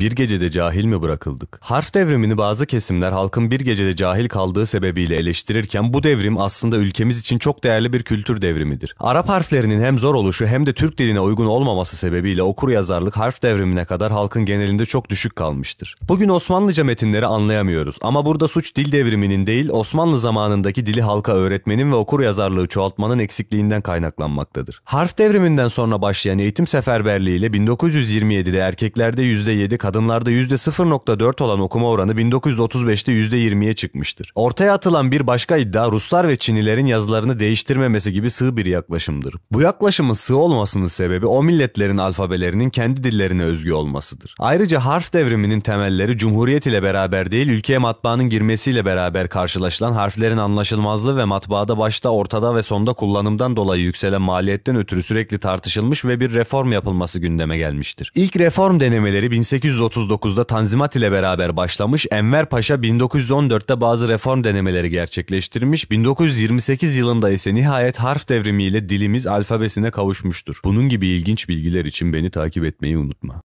Bir gecede cahil mi bırakıldık? Harf devrimini bazı kesimler halkın bir gecede cahil kaldığı sebebiyle eleştirirken bu devrim aslında ülkemiz için çok değerli bir kültür devrimidir. Arap harflerinin hem zor oluşu hem de Türk diline uygun olmaması sebebiyle okur yazarlık harf devrimine kadar halkın genelinde çok düşük kalmıştır. Bugün Osmanlıca metinleri anlayamıyoruz ama burada suç dil devriminin değil Osmanlı zamanındaki dili halka öğretmenin ve okur yazarlığı çoğaltmanın eksikliğinden kaynaklanmaktadır. Harf devriminden sonra başlayan eğitim seferberliğiyle 1927'de erkeklerde %7 kadar kadınlarda %0.4 olan okuma oranı 1935'te %20'ye çıkmıştır. Ortaya atılan bir başka iddia Ruslar ve Çinlilerin yazılarını değiştirmemesi gibi sığ bir yaklaşımdır. Bu yaklaşımın sığ olmasının sebebi o milletlerin alfabelerinin kendi dillerine özgü olmasıdır. Ayrıca harf devriminin temelleri Cumhuriyet ile beraber değil ülkeye matbaanın girmesiyle beraber karşılaşılan harflerin anlaşılmazlığı ve matbaada başta ortada ve sonda kullanımdan dolayı yükselen maliyetten ötürü sürekli tartışılmış ve bir reform yapılması gündeme gelmiştir. İlk reform denemeleri 1800 1939'da Tanzimat ile beraber başlamış, Enver Paşa 1914'te bazı reform denemeleri gerçekleştirmiş, 1928 yılında ise nihayet harf devrimiyle dilimiz alfabesine kavuşmuştur. Bunun gibi ilginç bilgiler için beni takip etmeyi unutma.